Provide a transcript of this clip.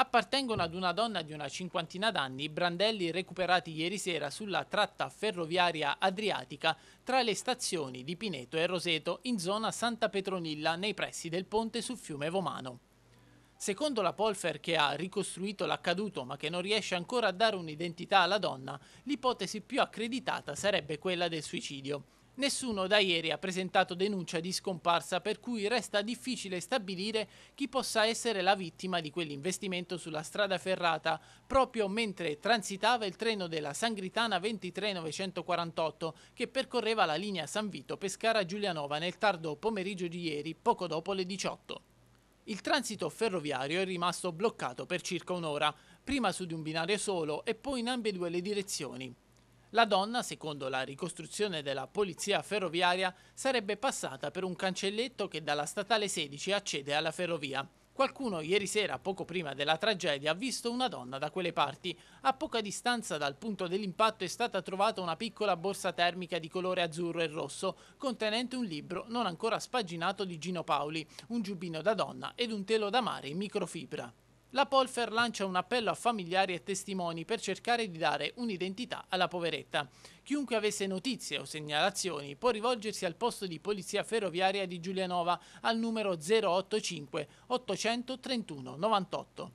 appartengono ad una donna di una cinquantina d'anni, brandelli recuperati ieri sera sulla tratta ferroviaria adriatica tra le stazioni di Pineto e Roseto in zona Santa Petronilla nei pressi del ponte sul fiume Vomano. Secondo la Polfer che ha ricostruito l'accaduto ma che non riesce ancora a dare un'identità alla donna, l'ipotesi più accreditata sarebbe quella del suicidio. Nessuno da ieri ha presentato denuncia di scomparsa per cui resta difficile stabilire chi possa essere la vittima di quell'investimento sulla strada ferrata proprio mentre transitava il treno della Sangritana 23948 che percorreva la linea San Vito-Pescara-Giulianova nel tardo pomeriggio di ieri poco dopo le 18. Il transito ferroviario è rimasto bloccato per circa un'ora, prima su di un binario solo e poi in ambedue le direzioni. La donna, secondo la ricostruzione della polizia ferroviaria, sarebbe passata per un cancelletto che dalla statale 16 accede alla ferrovia. Qualcuno ieri sera, poco prima della tragedia, ha visto una donna da quelle parti. A poca distanza dal punto dell'impatto è stata trovata una piccola borsa termica di colore azzurro e rosso, contenente un libro non ancora spaginato di Gino Paoli, un giubbino da donna ed un telo da mare in microfibra. La Polfer lancia un appello a familiari e testimoni per cercare di dare un'identità alla poveretta. Chiunque avesse notizie o segnalazioni può rivolgersi al posto di polizia ferroviaria di Giulianova al numero 085 831 98.